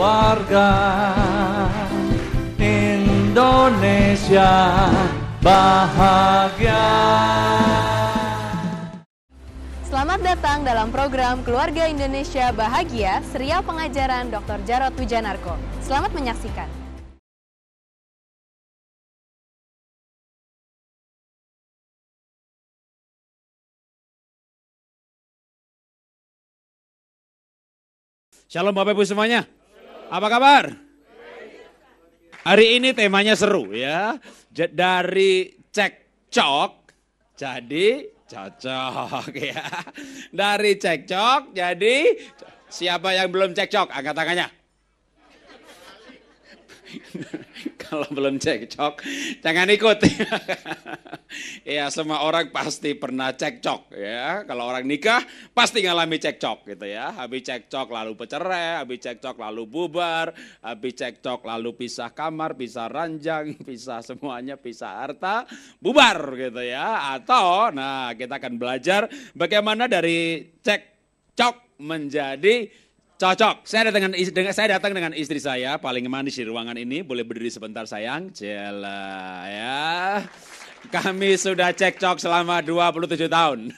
warga Indonesia bahagia. Selamat datang dalam program Keluarga Indonesia Bahagia, serial pengajaran Dr. Jarot Wijanarko. Selamat menyaksikan. Shalom Bapak Ibu semuanya. Apa kabar? Hari ini temanya seru ya. Dari cek cekcok jadi cocok ya. Dari cek cekcok jadi siapa yang belum cek cekcok angkat tangannya. Kalau belum cekcok, jangan ikut. ya, semua orang pasti pernah cekcok ya. Kalau orang nikah pasti ngalami cekcok gitu ya. Habis cekcok lalu bercerai, habis cekcok lalu bubar, habis cekcok lalu pisah kamar, pisah ranjang, pisah semuanya, pisah harta, bubar gitu ya. Atau nah, kita akan belajar bagaimana dari cekcok menjadi Cocok. Saya datang dengan saya datang dengan istri saya paling manis di ruangan ini. Boleh berdiri sebentar sayang. Jela ya. Kami sudah cekcok selama 27 tahun.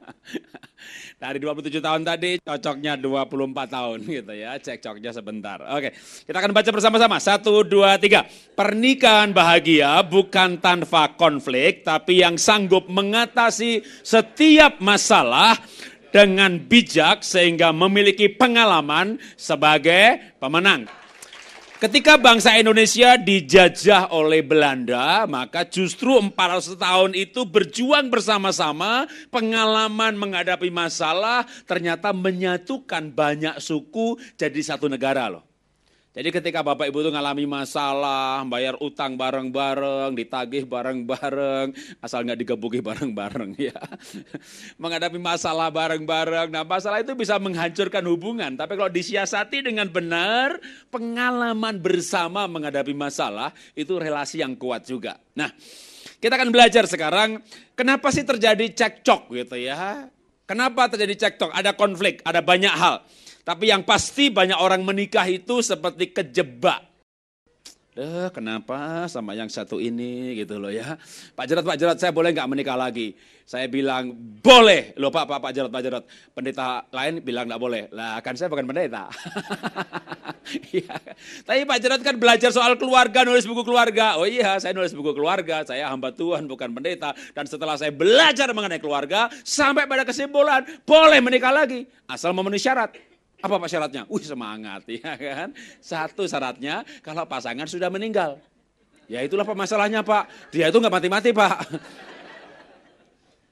Dari 27 tahun tadi cocoknya 24 tahun gitu ya. Cekcoknya sebentar. Oke, kita akan baca bersama-sama. Satu, dua, tiga. Pernikahan bahagia bukan tanpa konflik, tapi yang sanggup mengatasi setiap masalah dengan bijak sehingga memiliki pengalaman sebagai pemenang. Ketika bangsa Indonesia dijajah oleh Belanda, maka justru 400 tahun itu berjuang bersama-sama, pengalaman menghadapi masalah ternyata menyatukan banyak suku jadi satu negara loh. Jadi ketika Bapak Ibu itu ngalami masalah, bayar utang bareng-bareng, ditagih bareng-bareng, asal nggak digebuki bareng-bareng ya. Menghadapi masalah bareng-bareng, nah masalah itu bisa menghancurkan hubungan. Tapi kalau disiasati dengan benar, pengalaman bersama menghadapi masalah, itu relasi yang kuat juga. Nah, kita akan belajar sekarang, kenapa sih terjadi cekcok gitu ya. Kenapa terjadi cekcok, ada konflik, ada banyak hal. Tapi yang pasti banyak orang menikah itu seperti kejebak. Eh, kenapa sama yang satu ini gitu loh ya. Pak Jarot, Pak Jarot, saya boleh nggak menikah lagi? Saya bilang, boleh. Loh Pak, Pak, Pak Jarot, Pak Jarot. Pendeta lain bilang nggak boleh. Lah kan saya bukan pendeta. ya. Tapi Pak Jarot kan belajar soal keluarga, nulis buku keluarga. Oh iya, saya nulis buku keluarga. Saya hamba Tuhan, bukan pendeta. Dan setelah saya belajar mengenai keluarga, sampai pada kesimpulan, boleh menikah lagi. Asal memenuhi syarat. Apa pak syaratnya? Wih semangat ya kan. Satu syaratnya kalau pasangan sudah meninggal. Ya itulah pak pak. Dia itu nggak mati-mati pak.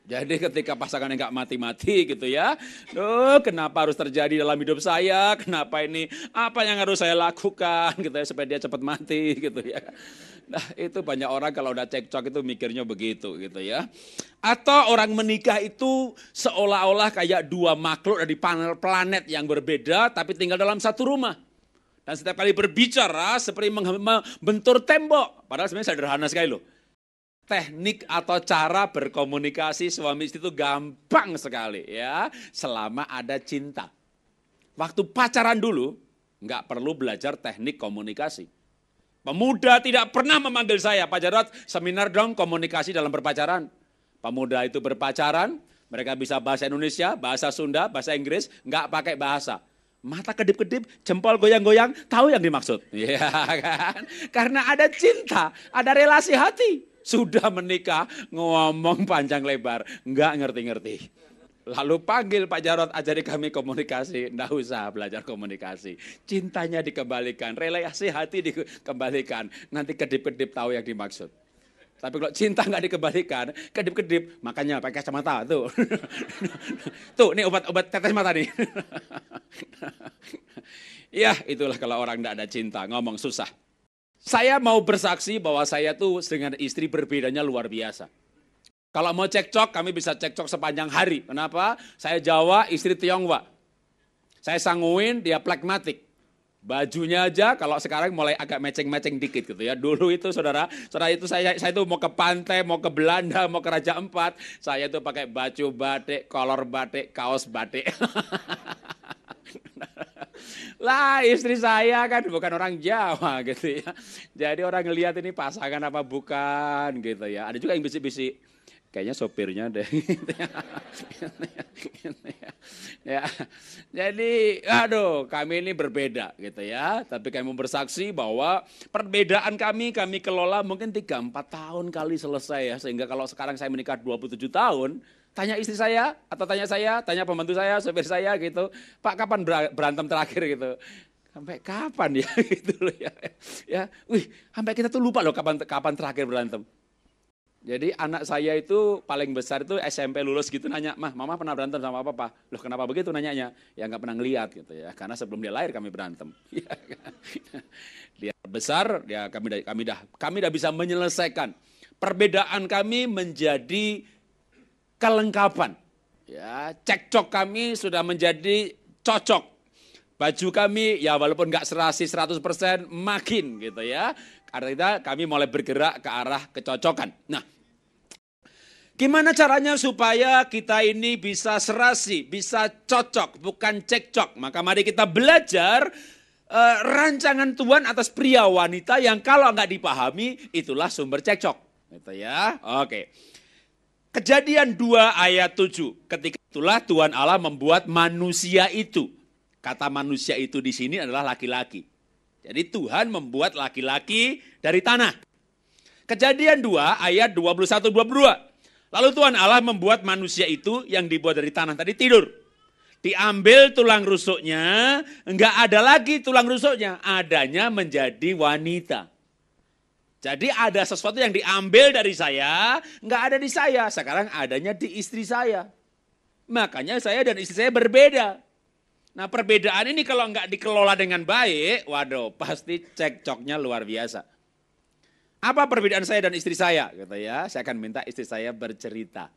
Jadi ketika pasangan yang nggak mati-mati gitu ya, Duh, kenapa harus terjadi dalam hidup saya? Kenapa ini? Apa yang harus saya lakukan gitu ya supaya dia cepat mati gitu ya? Nah itu banyak orang kalau udah cekcok itu mikirnya begitu gitu ya. Atau orang menikah itu seolah-olah kayak dua makhluk dari panel planet yang berbeda tapi tinggal dalam satu rumah. Dan setiap kali berbicara seperti membentur tembok. Padahal sebenarnya sederhana sekali loh teknik atau cara berkomunikasi suami istri itu gampang sekali ya selama ada cinta. Waktu pacaran dulu nggak perlu belajar teknik komunikasi. Pemuda tidak pernah memanggil saya, Pak Jarot, seminar dong komunikasi dalam berpacaran. Pemuda itu berpacaran, mereka bisa bahasa Indonesia, bahasa Sunda, bahasa Inggris, nggak pakai bahasa mata kedip-kedip, jempol goyang-goyang, tahu yang dimaksud. Ya kan? Karena ada cinta, ada relasi hati. Sudah menikah, ngomong panjang lebar, nggak ngerti-ngerti. Lalu panggil Pak Jarot, ajari kami komunikasi. Nggak usah belajar komunikasi. Cintanya dikembalikan, relasi hati dikembalikan. Nanti kedip-kedip tahu yang dimaksud. Tapi kalau cinta nggak dikembalikan, kedip-kedip, makanya pakai kacamata tuh. tuh, ini obat-obat tetes mata nih. ya, itulah kalau orang nggak ada cinta, ngomong susah. Saya mau bersaksi bahwa saya tuh dengan istri berbedanya luar biasa. Kalau mau cekcok, kami bisa cekcok sepanjang hari. Kenapa? Saya Jawa, istri Tionghoa. Saya sanguin, dia pragmatik. Bajunya aja kalau sekarang mulai agak matching-matching dikit gitu ya. Dulu itu saudara, saudara itu saya saya itu mau ke pantai, mau ke Belanda, mau ke Raja Empat. Saya itu pakai baju batik, kolor batik, kaos batik. Lah istri saya kan bukan orang Jawa gitu ya. Jadi orang ngelihat ini pasangan apa bukan gitu ya. Ada juga yang bisik-bisik kayaknya sopirnya deh. Gitu ya. Gitu ya. ya. Jadi, aduh, kami ini berbeda gitu ya. Tapi kami bersaksi bahwa perbedaan kami kami kelola mungkin 3 4 tahun kali selesai ya. Sehingga kalau sekarang saya menikah 27 tahun, Tanya istri saya, atau tanya saya, tanya pembantu saya, sopir saya gitu. Pak kapan berantem terakhir gitu. Sampai kapan ya gitu loh ya. ya. Wih, sampai kita tuh lupa loh kapan kapan terakhir berantem. Jadi anak saya itu paling besar itu SMP lulus gitu nanya, mah mama pernah berantem sama papa? Loh kenapa begitu nanyanya? Ya nggak pernah ngeliat gitu ya, karena sebelum dia lahir kami berantem. Ya kan? dia besar, ya kami kami dah kami dah bisa menyelesaikan perbedaan kami menjadi kelengkapan. Ya, cekcok kami sudah menjadi cocok. Baju kami ya walaupun nggak serasi 100% makin gitu ya. Karena kami mulai bergerak ke arah kecocokan. Nah, Gimana caranya supaya kita ini bisa serasi, bisa cocok, bukan cekcok. Maka mari kita belajar uh, rancangan Tuhan atas pria wanita yang kalau nggak dipahami itulah sumber cekcok. Gitu ya. Oke. Kejadian 2 ayat 7. Ketika itulah Tuhan Allah membuat manusia itu. Kata manusia itu di sini adalah laki-laki. Jadi Tuhan membuat laki-laki dari tanah. Kejadian 2 ayat 21 22. Lalu Tuhan Allah membuat manusia itu yang dibuat dari tanah tadi tidur. Diambil tulang rusuknya, enggak ada lagi tulang rusuknya, adanya menjadi wanita. Jadi ada sesuatu yang diambil dari saya, nggak ada di saya. Sekarang adanya di istri saya. Makanya saya dan istri saya berbeda. Nah perbedaan ini kalau nggak dikelola dengan baik, waduh pasti cekcoknya luar biasa. Apa perbedaan saya dan istri saya? Gitu ya, saya akan minta istri saya bercerita.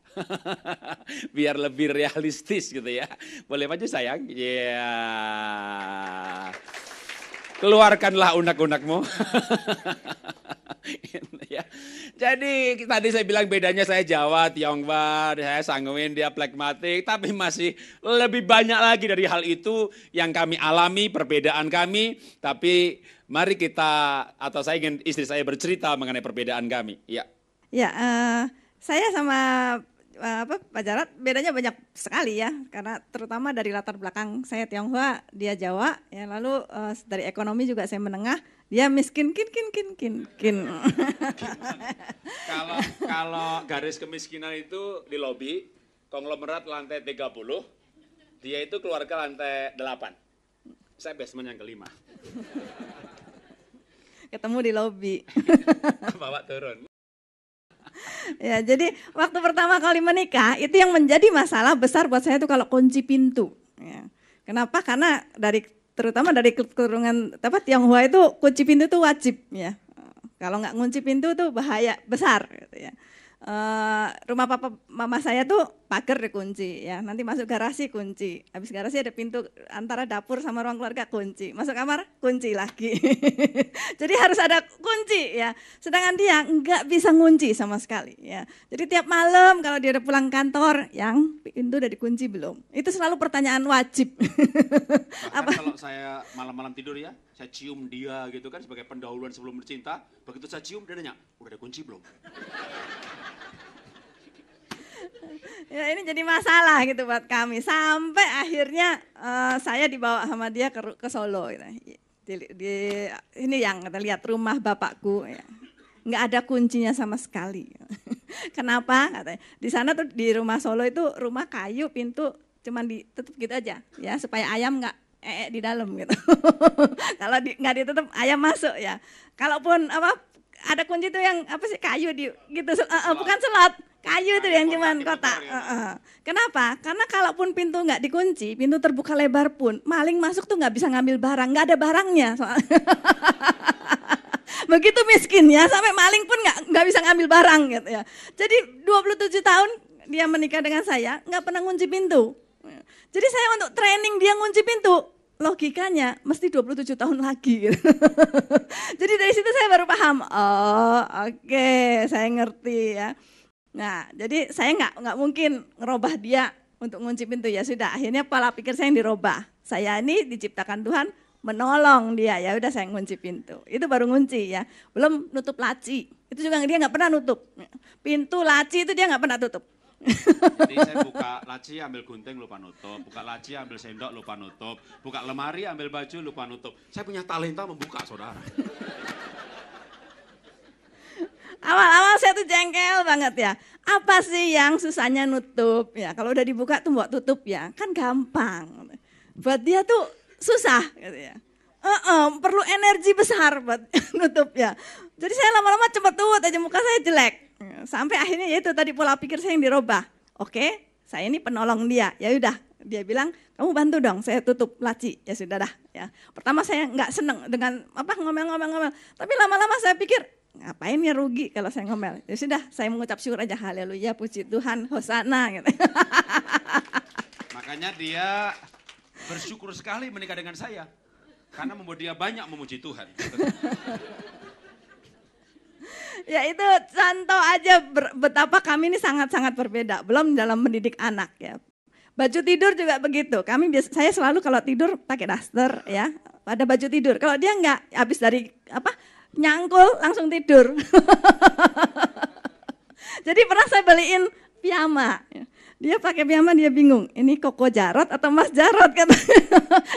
Biar lebih realistis gitu ya. Boleh maju sayang? Iya. Yeah. Keluarkanlah unak-unakmu. ya. Jadi tadi saya bilang bedanya saya Jawa, Tionghoa, saya sanguin, dia plekmatik, tapi masih lebih banyak lagi dari hal itu yang kami alami, perbedaan kami, tapi mari kita atau saya ingin istri saya bercerita mengenai perbedaan kami. Ya. Ya, uh, saya sama eh, apa Pak Jarat bedanya banyak sekali ya karena terutama dari latar belakang saya Tionghoa, dia Jawa ya lalu uh, dari ekonomi juga saya menengah Ya miskin kin kin kin kin kin. Kalau kalau garis kemiskinan itu di lobi konglomerat lantai 30, dia itu keluarga lantai 8. Saya basement yang kelima. Ketemu di lobi. Bawa turun. Ya, jadi waktu pertama kali menikah itu yang menjadi masalah besar buat saya itu kalau kunci pintu. Ya. Kenapa? Karena dari terutama dari keturunan apa Tionghoa itu kunci pintu itu wajib ya. Kalau nggak kunci pintu tuh bahaya besar gitu ya uh, rumah papa mama saya tuh pagar dikunci ya nanti masuk garasi kunci habis garasi ada pintu antara dapur sama ruang keluarga kunci masuk kamar kunci lagi jadi harus ada kunci ya sedangkan dia nggak bisa ngunci sama sekali ya jadi tiap malam kalau dia udah pulang kantor yang pintu udah dikunci belum itu selalu pertanyaan wajib apa kalau saya malam-malam tidur ya saya cium dia gitu kan sebagai pendahuluan sebelum bercinta. Begitu saya cium dia nanya, udah ada kunci belum? ya ini jadi masalah gitu buat kami sampai akhirnya uh, saya dibawa sama dia ke, ke Solo gitu. di, di, ini yang kita lihat rumah bapakku ya. nggak ada kuncinya sama sekali kenapa katanya di sana tuh di rumah Solo itu rumah kayu pintu cuman ditutup gitu aja ya supaya ayam nggak ee eh, di dalam gitu. Kalau di, nggak ditutup ayam masuk ya. Kalaupun apa ada kunci tuh yang apa sih kayu di gitu uh, uh, bukan selat kayu itu yang cuman gitu kotak. Uh, uh. Kenapa? Karena kalaupun pintu nggak dikunci, pintu terbuka lebar pun maling masuk tuh nggak bisa ngambil barang, nggak ada barangnya. Soalnya. Begitu miskinnya sampai maling pun nggak nggak bisa ngambil barang gitu ya. Jadi 27 tahun dia menikah dengan saya nggak pernah kunci pintu. Jadi saya untuk training dia ngunci pintu logikanya mesti 27 tahun lagi. Gitu. Jadi dari situ saya baru paham, oh oke okay, saya ngerti ya. Nah jadi saya nggak nggak mungkin ngerubah dia untuk ngunci pintu ya sudah akhirnya pola pikir saya yang dirubah. Saya ini diciptakan Tuhan menolong dia ya udah saya ngunci pintu itu baru ngunci ya belum nutup laci itu juga dia nggak pernah nutup pintu laci itu dia nggak pernah tutup jadi saya buka laci ambil gunting lupa nutup, buka laci ambil sendok lupa nutup, buka lemari ambil baju lupa nutup. Saya punya talenta membuka saudara. Awal-awal saya tuh jengkel banget ya. Apa sih yang susahnya nutup ya? Kalau udah dibuka tuh buat tutup ya, kan gampang. Buat dia tuh susah gitu ya. Uh -uh, perlu energi besar buat nutup ya. Jadi saya lama-lama cepet tuh aja muka saya jelek Sampai akhirnya ya itu tadi pola pikir saya yang dirubah. Oke, saya ini penolong dia. Ya udah, dia bilang kamu bantu dong saya tutup laci ya sudah dah ya pertama saya nggak seneng dengan apa ngomel-ngomel-ngomel tapi lama-lama saya pikir ngapain ya rugi kalau saya ngomel ya sudah saya mengucap syukur aja haleluya puji Tuhan hosana gitu makanya dia bersyukur sekali menikah dengan saya karena membuat dia banyak memuji Tuhan ya itu contoh aja betapa kami ini sangat-sangat berbeda. Belum dalam mendidik anak ya. Baju tidur juga begitu. Kami biasa, saya selalu kalau tidur pakai daster ya, pada baju tidur. Kalau dia nggak habis dari apa? nyangkul langsung tidur. Jadi pernah saya beliin piyama. Ya. Dia pakai piyama dia bingung, ini Koko Jarot atau Mas Jarot kata.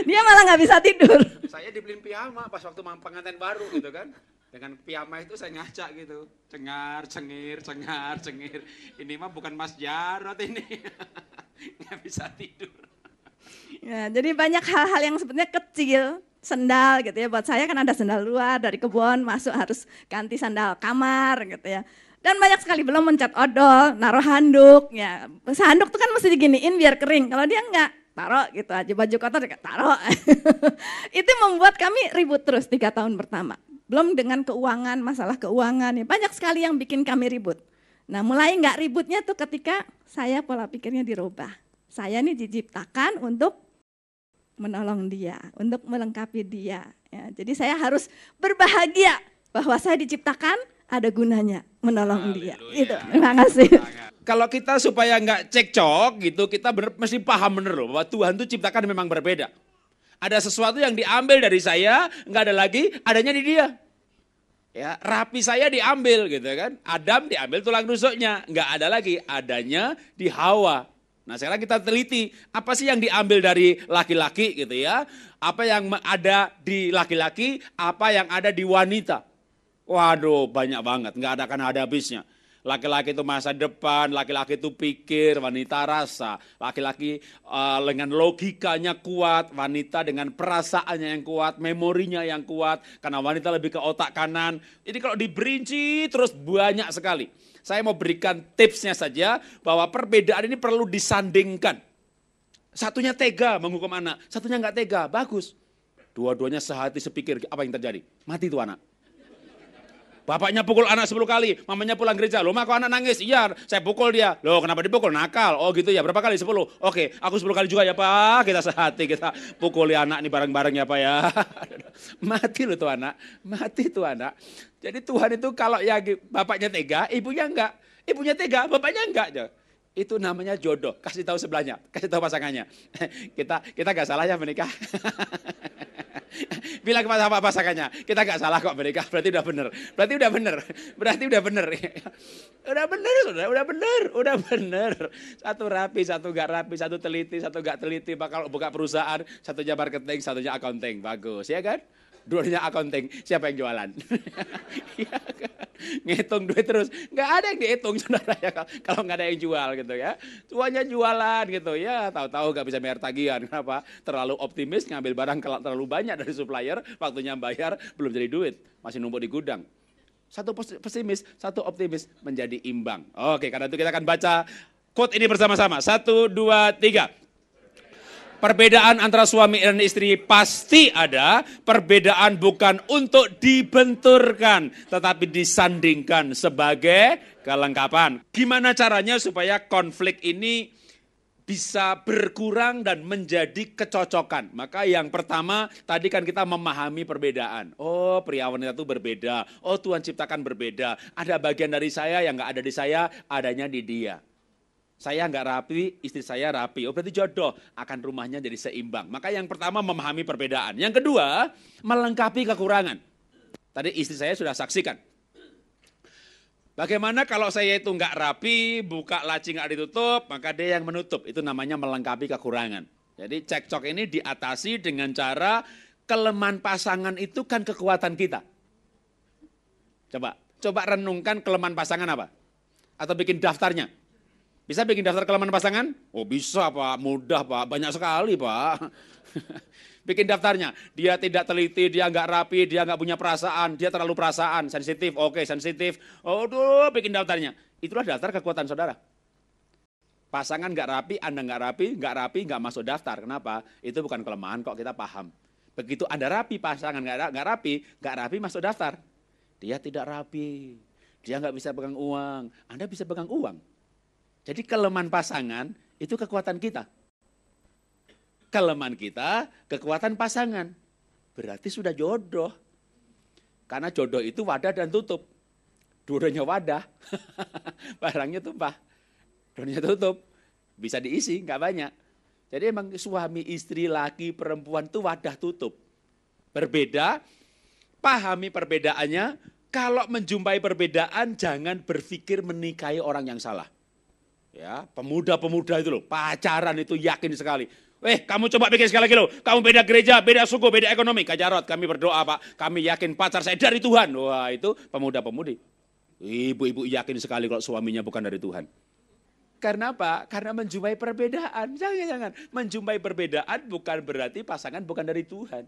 dia malah nggak bisa tidur. Saya dibeliin piyama pas waktu pengantin baru gitu kan dengan piyama itu saya ngajak gitu cengar cengir cengar cengir ini mah bukan Mas Jarot ini nggak bisa tidur ya jadi banyak hal-hal yang sebenarnya kecil sendal gitu ya buat saya kan ada sendal luar dari kebun masuk harus ganti sandal kamar gitu ya dan banyak sekali belum mencat odol naruh handuk ya handuk tuh kan mesti diginiin biar kering kalau dia enggak taruh gitu aja baju kotor taruh itu membuat kami ribut terus tiga tahun pertama belum dengan keuangan, masalah keuangan. Ya, banyak sekali yang bikin kami ribut. Nah mulai nggak ributnya tuh ketika saya pola pikirnya dirubah. Saya ini diciptakan untuk menolong dia, untuk melengkapi dia. Ya, jadi saya harus berbahagia bahwa saya diciptakan ada gunanya menolong Haleluya. dia. Itu terima kasih. Kalau kita supaya nggak cekcok gitu, kita bener, mesti paham bener loh bahwa Tuhan itu ciptakan memang berbeda. Ada sesuatu yang diambil dari saya, nggak ada lagi, adanya di dia. Ya, rapi saya diambil gitu kan. Adam diambil tulang rusuknya, nggak ada lagi, adanya di Hawa. Nah sekarang kita teliti, apa sih yang diambil dari laki-laki gitu ya. Apa yang ada di laki-laki, apa yang ada di wanita. Waduh banyak banget, nggak ada kan ada habisnya. Laki-laki itu masa depan, laki-laki itu pikir, wanita rasa. Laki-laki uh, dengan logikanya kuat, wanita dengan perasaannya yang kuat, memorinya yang kuat. Karena wanita lebih ke otak kanan. Ini kalau diberinci terus banyak sekali. Saya mau berikan tipsnya saja bahwa perbedaan ini perlu disandingkan. Satunya tega menghukum anak, satunya nggak tega, bagus. Dua-duanya sehati sepikir, apa yang terjadi? Mati itu anak. Bapaknya pukul anak 10 kali, mamanya pulang gereja. Loh, mak kok anak nangis? Iya, saya pukul dia. Loh, kenapa dipukul? Nakal. Oh gitu ya, berapa kali? 10. Oke, aku 10 kali juga ya Pak. Kita sehati, kita pukul ya anak nih bareng-bareng ya Pak ya. mati loh tuh anak, mati tuh anak. Jadi Tuhan itu kalau ya bapaknya tega, ibunya enggak. Ibunya tega, bapaknya enggak. Itu namanya jodoh. Kasih tahu sebelahnya, kasih tahu pasangannya. kita kita gak salah ya menikah. bila kepada apa pasangannya, kita gak salah kok mereka, berarti udah bener. Berarti udah bener, berarti udah bener. udah bener, udah, udah bener, udah bener. Satu rapi, satu gak rapi, satu teliti, satu gak teliti. bakal buka perusahaan, satunya marketing, satunya accounting, bagus ya kan? dulunya accounting, siapa yang jualan? Iya kan? Ngitung duit terus, nggak ada yang dihitung saudara ya kalau nggak ada yang jual gitu ya. Tuanya jualan gitu ya, tahu-tahu nggak bisa bayar tagihan. Kenapa? Terlalu optimis ngambil barang terlalu banyak dari supplier, waktunya bayar belum jadi duit, masih numpuk di gudang. Satu pesimis, satu optimis menjadi imbang. Oke, karena itu kita akan baca quote ini bersama-sama. Satu, dua, tiga. Perbedaan antara suami dan istri pasti ada. Perbedaan bukan untuk dibenturkan, tetapi disandingkan sebagai kelengkapan. Gimana caranya supaya konflik ini bisa berkurang dan menjadi kecocokan. Maka yang pertama tadi kan kita memahami perbedaan. Oh pria wanita itu berbeda. Oh Tuhan ciptakan berbeda. Ada bagian dari saya yang gak ada di saya, adanya di dia. Saya nggak rapi, istri saya rapi. Oh berarti jodoh akan rumahnya jadi seimbang. Maka yang pertama memahami perbedaan. Yang kedua, melengkapi kekurangan. Tadi istri saya sudah saksikan. Bagaimana kalau saya itu nggak rapi, buka laci nggak ditutup, maka dia yang menutup. Itu namanya melengkapi kekurangan. Jadi cekcok ini diatasi dengan cara kelemahan pasangan itu kan kekuatan kita. Coba, coba renungkan kelemahan pasangan apa? Atau bikin daftarnya. Bisa bikin daftar kelemahan pasangan? Oh bisa Pak, mudah Pak, banyak sekali Pak. bikin daftarnya, dia tidak teliti, dia nggak rapi, dia nggak punya perasaan, dia terlalu perasaan, sensitif, oke okay, sensitif. Oh tuh, bikin daftarnya. Itulah daftar kekuatan saudara. Pasangan nggak rapi, Anda nggak rapi, nggak rapi, nggak masuk daftar. Kenapa? Itu bukan kelemahan kok, kita paham. Begitu Anda rapi, pasangan nggak rapi, nggak rapi masuk daftar. Dia tidak rapi, dia nggak bisa pegang uang. Anda bisa pegang uang jadi kelemahan pasangan itu kekuatan kita. Kelemahan kita, kekuatan pasangan. Berarti sudah jodoh. Karena jodoh itu wadah dan tutup. Durinya wadah, barangnya tumpah. Durinya tutup, bisa diisi, nggak banyak. Jadi emang suami, istri, laki, perempuan itu wadah tutup. Berbeda, pahami perbedaannya. Kalau menjumpai perbedaan, jangan berpikir menikahi orang yang salah. Ya, pemuda-pemuda itu loh, pacaran itu yakin sekali. Eh, kamu coba pikir sekali lagi loh. Kamu beda gereja, beda suku, beda ekonomi. Kak Jarot, kami berdoa Pak. Kami yakin pacar saya dari Tuhan. Wah, itu pemuda-pemudi. Ibu-ibu yakin sekali kalau suaminya bukan dari Tuhan. Karena apa? Karena menjumpai perbedaan. Jangan-jangan. Menjumpai perbedaan bukan berarti pasangan bukan dari Tuhan.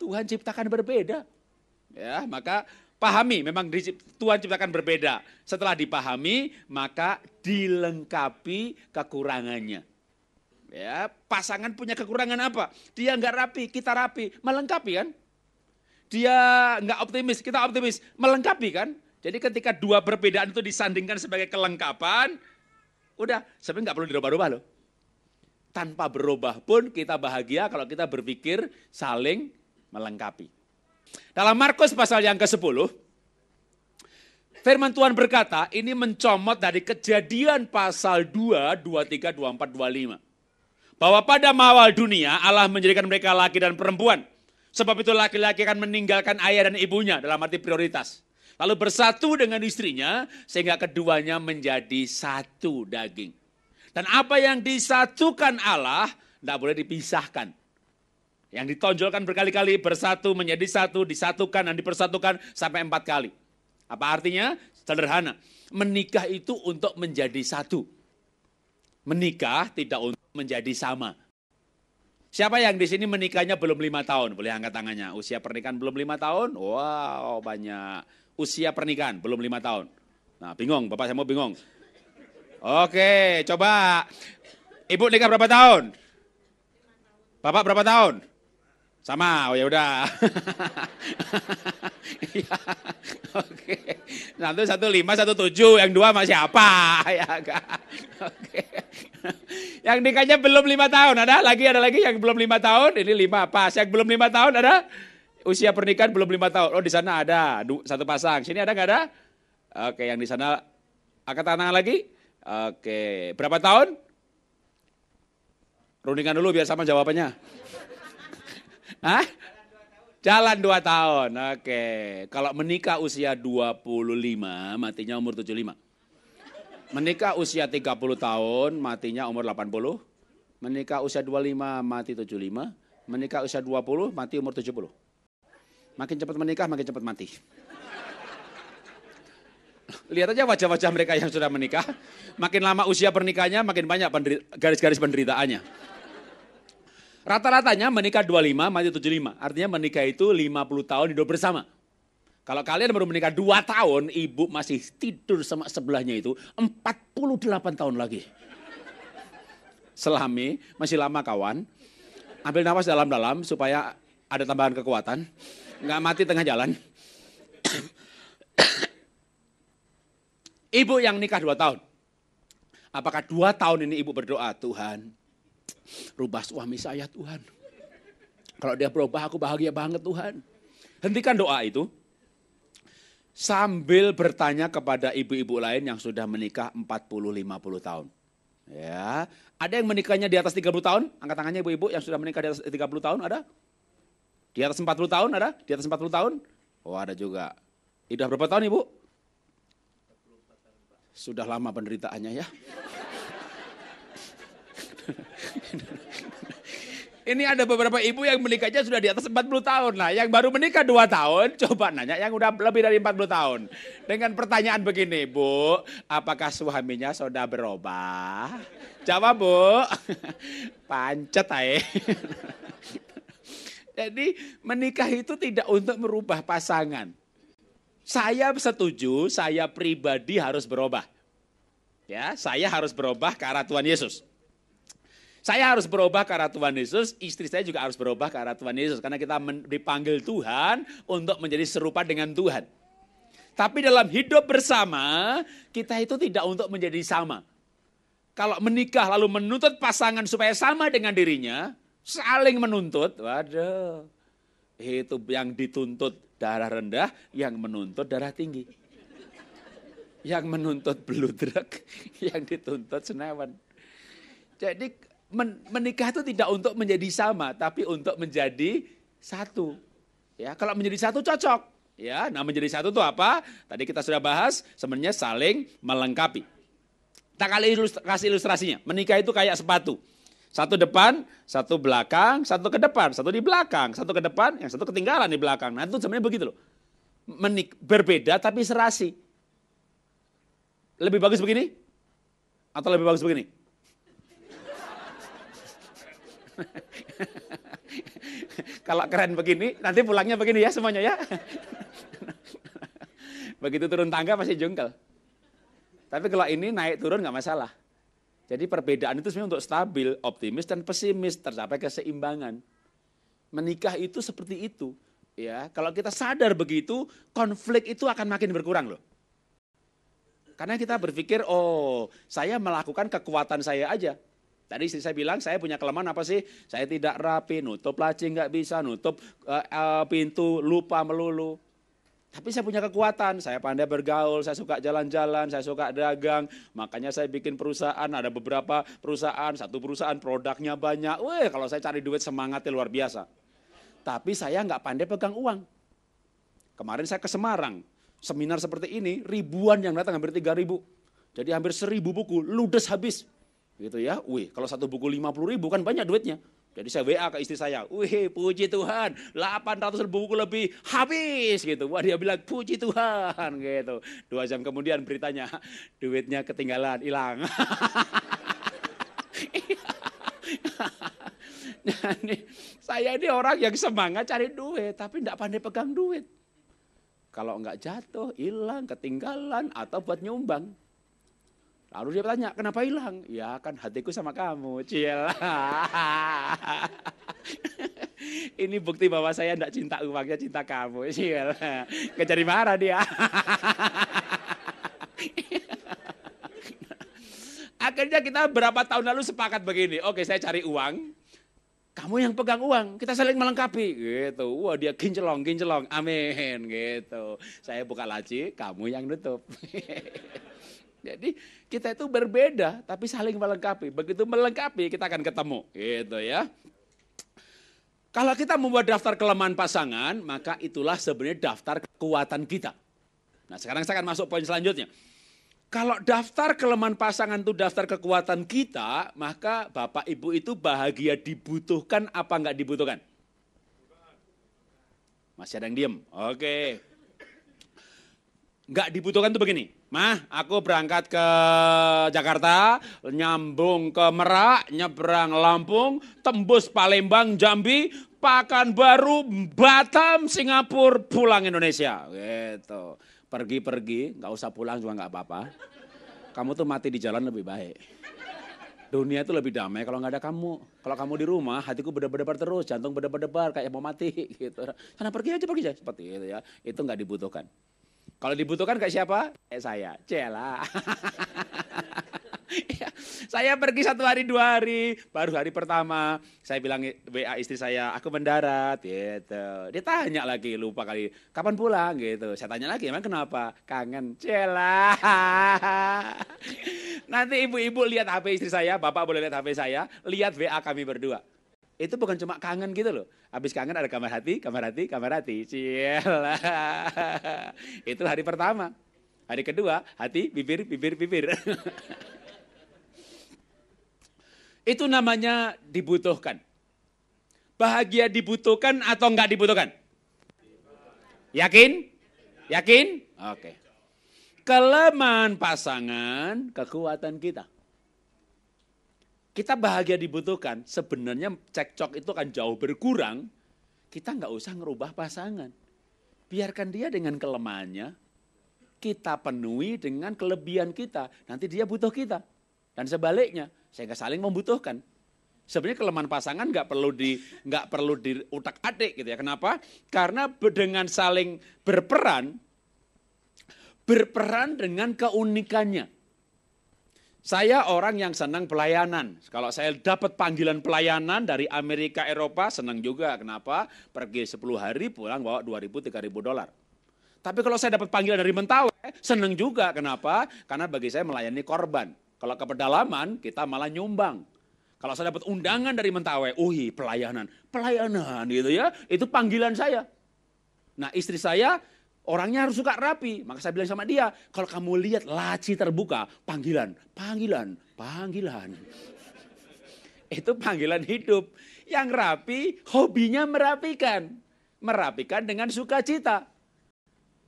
Tuhan ciptakan berbeda. Ya, maka Pahami, memang Tuhan ciptakan berbeda. Setelah dipahami, maka dilengkapi kekurangannya. Ya, pasangan punya kekurangan apa? Dia nggak rapi, kita rapi, melengkapi kan? Dia nggak optimis, kita optimis, melengkapi kan? Jadi ketika dua perbedaan itu disandingkan sebagai kelengkapan, udah sebenarnya nggak perlu dirubah-rubah loh. Tanpa berubah pun kita bahagia kalau kita berpikir saling melengkapi. Dalam Markus pasal yang ke-10, firman Tuhan berkata, ini mencomot dari kejadian pasal 2, 23, 24, 25. Bahwa pada mawal dunia Allah menjadikan mereka laki dan perempuan. Sebab itu laki-laki akan meninggalkan ayah dan ibunya dalam arti prioritas. Lalu bersatu dengan istrinya sehingga keduanya menjadi satu daging. Dan apa yang disatukan Allah tidak boleh dipisahkan yang ditonjolkan berkali-kali bersatu menjadi satu, disatukan dan dipersatukan sampai empat kali. Apa artinya? Sederhana. Menikah itu untuk menjadi satu. Menikah tidak untuk menjadi sama. Siapa yang di sini menikahnya belum lima tahun? Boleh angkat tangannya. Usia pernikahan belum lima tahun? Wow, banyak. Usia pernikahan belum lima tahun. Nah, bingung. Bapak saya mau bingung. Oke, coba. Ibu nikah berapa tahun? Bapak berapa tahun? Sama, oh ya udah. Iya, oke. Okay. Satu satu lima, satu tujuh, yang dua masih apa? Ya kan? Oke. Okay. Yang nikahnya belum lima tahun, ada lagi ada lagi yang belum lima tahun, ini lima pas. Yang belum lima tahun ada usia pernikahan belum lima tahun. Oh di sana ada satu pasang, sini ada nggak ada? Oke, okay, yang di sana angkat tangan lagi. Oke, berapa tahun? Rundingan dulu biar sama jawabannya. Hah? Jalan dua tahun, oke. Okay. Kalau menikah usia 25, matinya umur 75. Menikah usia 30 tahun, matinya umur 80. Menikah usia 25, mati 75. Menikah usia 20, mati umur 70. Makin cepat menikah, makin cepat mati. Lihat aja wajah-wajah mereka yang sudah menikah. Makin lama usia pernikahannya, makin banyak garis-garis penderitaannya. Rata-ratanya menikah 25, mati 75. Artinya menikah itu 50 tahun hidup bersama. Kalau kalian baru menikah 2 tahun, ibu masih tidur sama sebelahnya itu 48 tahun lagi. Selami, masih lama kawan. Ambil nafas dalam-dalam supaya ada tambahan kekuatan. Nggak mati tengah jalan. ibu yang nikah 2 tahun. Apakah 2 tahun ini ibu berdoa, Tuhan Rubah suami saya Tuhan. Kalau dia berubah aku bahagia banget Tuhan. Hentikan doa itu. Sambil bertanya kepada ibu-ibu lain yang sudah menikah 40-50 tahun. Ya, ada yang menikahnya di atas 30 tahun? Angkat tangannya ibu-ibu yang sudah menikah di atas 30 tahun ada? Di atas 40 tahun ada? Di atas 40 tahun? Oh ada juga. Sudah berapa tahun ibu? Sudah lama penderitaannya ya. Ini ada beberapa ibu yang menikahnya sudah di atas 40 tahun nah Yang baru menikah 2 tahun, coba nanya yang udah lebih dari 40 tahun. Dengan pertanyaan begini, Bu, apakah suaminya sudah berubah? Jawab, Bu. Pancet, ae. Jadi menikah itu tidak untuk merubah pasangan. Saya setuju, saya pribadi harus berubah. Ya, saya harus berubah ke arah Tuhan Yesus. Saya harus berubah ke arah Tuhan Yesus, istri saya juga harus berubah ke arah Tuhan Yesus. Karena kita dipanggil Tuhan untuk menjadi serupa dengan Tuhan. Tapi dalam hidup bersama, kita itu tidak untuk menjadi sama. Kalau menikah lalu menuntut pasangan supaya sama dengan dirinya, saling menuntut, waduh, itu yang dituntut darah rendah, yang menuntut darah tinggi. Yang menuntut beludrek, yang dituntut senawan. Jadi men menikah itu tidak untuk menjadi sama, tapi untuk menjadi satu. Ya, kalau menjadi satu cocok. Ya, nah menjadi satu itu apa? Tadi kita sudah bahas, sebenarnya saling melengkapi. Tak kali ilustra kasih ilustrasinya. Menikah itu kayak sepatu. Satu depan, satu belakang, satu ke depan, satu di belakang, satu ke depan, yang satu ketinggalan di belakang. Nah itu sebenarnya begitu loh. Menik berbeda tapi serasi. Lebih bagus begini? Atau lebih bagus begini? Kalau keren begini, nanti pulangnya begini ya semuanya ya. Begitu turun tangga masih jungkel. Tapi kalau ini naik turun nggak masalah. Jadi perbedaan itu sebenarnya untuk stabil, optimis dan pesimis tercapai keseimbangan. Menikah itu seperti itu, ya. Kalau kita sadar begitu, konflik itu akan makin berkurang loh. Karena kita berpikir, oh, saya melakukan kekuatan saya aja. Tadi saya bilang, saya punya kelemahan apa sih? Saya tidak rapi, nutup laci nggak bisa, nutup uh, uh, pintu, lupa melulu. Tapi saya punya kekuatan, saya pandai bergaul, saya suka jalan-jalan, saya suka dagang. Makanya saya bikin perusahaan, ada beberapa perusahaan, satu perusahaan produknya banyak. Weh, kalau saya cari duit semangatnya luar biasa. Tapi saya nggak pandai pegang uang. Kemarin saya ke Semarang, seminar seperti ini, ribuan yang datang, hampir 3000. Jadi hampir seribu buku, ludes habis. Gitu ya. Wih, kalau satu buku lima puluh ribu kan banyak duitnya. Jadi saya WA ke istri saya, wih puji Tuhan, 800 ribu buku lebih habis gitu. Wah dia bilang puji Tuhan gitu. Dua jam kemudian beritanya, duitnya ketinggalan, hilang. nah, saya ini orang yang semangat cari duit, tapi tidak pandai pegang duit. Kalau nggak jatuh, hilang, ketinggalan, atau buat nyumbang. Lalu dia bertanya, kenapa hilang? Ya kan hatiku sama kamu, Ciel. Ini bukti bahwa saya tidak cinta uangnya, cinta kamu, Ciel. Kecari marah dia. Akhirnya kita berapa tahun lalu sepakat begini, oke saya cari uang, kamu yang pegang uang, kita saling melengkapi gitu. Wah dia kinclong, kinclong, amin gitu. Saya buka laci, kamu yang nutup. Jadi kita itu berbeda tapi saling melengkapi. Begitu melengkapi kita akan ketemu gitu ya. Kalau kita membuat daftar kelemahan pasangan, maka itulah sebenarnya daftar kekuatan kita. Nah sekarang saya akan masuk poin selanjutnya. Kalau daftar kelemahan pasangan itu daftar kekuatan kita, maka Bapak Ibu itu bahagia dibutuhkan apa enggak dibutuhkan? Masih ada yang diem? Oke nggak dibutuhkan tuh begini. Mah, aku berangkat ke Jakarta, nyambung ke Merak, nyebrang Lampung, tembus Palembang, Jambi, Pakanbaru Batam, Singapura, pulang Indonesia. Gitu. Pergi-pergi, nggak usah pulang juga nggak apa-apa. Kamu tuh mati di jalan lebih baik. Dunia itu lebih damai kalau nggak ada kamu. Kalau kamu di rumah, hatiku berdebar-debar terus, jantung berdebar-debar kayak mau mati gitu. karena pergi aja, pergi aja seperti itu ya. Itu nggak dibutuhkan. Kalau dibutuhkan kayak siapa? Eh saya, Cela. ya, saya pergi satu hari dua hari, baru hari pertama saya bilang WA istri saya, aku mendarat, gitu. Dia tanya lagi, lupa kali, kapan pulang gitu. Saya tanya lagi, emang kenapa? Kangen, Cela. Nanti ibu-ibu lihat HP istri saya, bapak boleh lihat HP saya, lihat WA kami berdua itu bukan cuma kangen gitu loh. Habis kangen ada kamar hati, kamar hati, kamar hati. Ciela. Itu hari pertama. Hari kedua, hati, bibir, bibir, bibir. itu namanya dibutuhkan. Bahagia dibutuhkan atau enggak dibutuhkan? Yakin? Yakin? Oke. Okay. Kelemahan pasangan, kekuatan kita kita bahagia dibutuhkan, sebenarnya cekcok itu akan jauh berkurang, kita nggak usah ngerubah pasangan. Biarkan dia dengan kelemahannya, kita penuhi dengan kelebihan kita. Nanti dia butuh kita. Dan sebaliknya, sehingga saling membutuhkan. Sebenarnya kelemahan pasangan nggak perlu di nggak perlu di utak atik gitu ya. Kenapa? Karena dengan saling berperan, berperan dengan keunikannya. Saya orang yang senang pelayanan. Kalau saya dapat panggilan pelayanan dari Amerika, Eropa, senang juga. Kenapa? Pergi 10 hari, pulang bawa 2.000, 3.000 dolar. Tapi kalau saya dapat panggilan dari Mentawai, senang juga. Kenapa? Karena bagi saya melayani korban. Kalau ke pedalaman, kita malah nyumbang. Kalau saya dapat undangan dari Mentawai, uhi pelayanan, pelayanan gitu ya, itu panggilan saya. Nah istri saya Orangnya harus suka rapi. Maka saya bilang sama dia, kalau kamu lihat laci terbuka, panggilan, panggilan, panggilan. Itu panggilan hidup. Yang rapi, hobinya merapikan. Merapikan dengan sukacita.